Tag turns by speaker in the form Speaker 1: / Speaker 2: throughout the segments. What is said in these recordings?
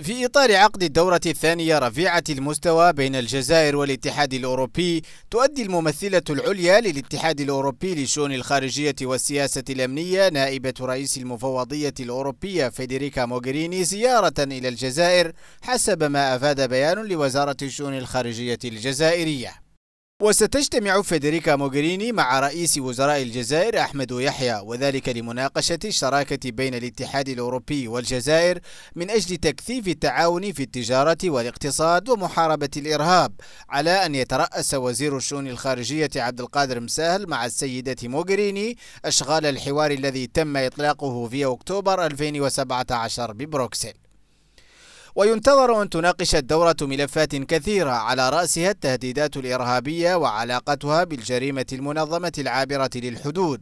Speaker 1: في إطار عقد الدورة الثانية رفيعة المستوى بين الجزائر والاتحاد الأوروبي تؤدي الممثلة العليا للاتحاد الأوروبي لشؤون الخارجية والسياسة الأمنية نائبة رئيس المفوضية الأوروبية فيدريكا موغريني زيارة إلى الجزائر حسب ما أفاد بيان لوزارة الشؤون الخارجية الجزائرية وستجتمع فيدريكا موغريني مع رئيس وزراء الجزائر أحمد يحيى وذلك لمناقشة الشراكة بين الاتحاد الأوروبي والجزائر من أجل تكثيف التعاون في التجارة والاقتصاد ومحاربة الإرهاب على أن يترأس وزير الشؤون الخارجية عبد القادر مساهل مع السيدة موغريني أشغال الحوار الذي تم إطلاقه في أكتوبر 2017 ببروكسل وينتظر أن تناقش الدورة ملفات كثيرة على رأسها التهديدات الإرهابية وعلاقتها بالجريمة المنظمة العابرة للحدود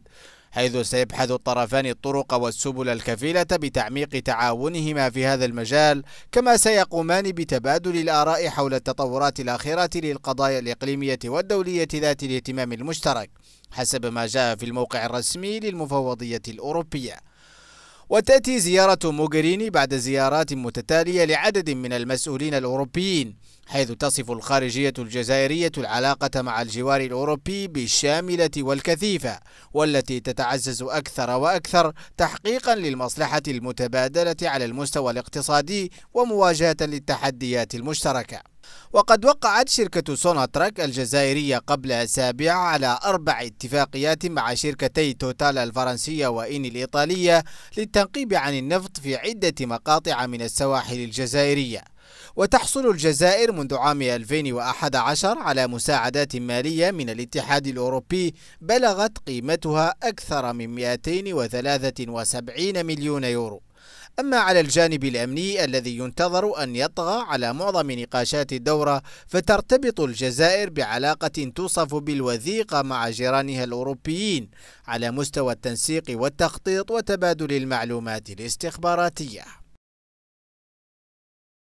Speaker 1: حيث سيبحث الطرفان الطرق والسبل الكفيلة بتعميق تعاونهما في هذا المجال كما سيقومان بتبادل الآراء حول التطورات الأخيرة للقضايا الإقليمية والدولية ذات الاهتمام المشترك حسب ما جاء في الموقع الرسمي للمفوضية الأوروبية وتأتي زيارة موغريني بعد زيارات متتالية لعدد من المسؤولين الأوروبيين حيث تصف الخارجية الجزائرية العلاقة مع الجوار الأوروبي بالشاملة والكثيفة والتي تتعزز أكثر وأكثر تحقيقا للمصلحة المتبادلة على المستوى الاقتصادي ومواجهة للتحديات المشتركة وقد وقعت شركة سوناتراك الجزائرية قبل أسابيع على أربع اتفاقيات مع شركتي توتال الفرنسية وإن الإيطالية للتنقيب عن النفط في عدة مقاطع من السواحل الجزائرية وتحصل الجزائر منذ عام 2011 على مساعدات مالية من الاتحاد الأوروبي بلغت قيمتها أكثر من 273 مليون يورو أما على الجانب الأمني الذي ينتظر أن يطغى على معظم نقاشات الدورة فترتبط الجزائر بعلاقة توصف بالوثيقة مع جيرانها الأوروبيين على مستوى التنسيق والتخطيط وتبادل المعلومات الاستخباراتية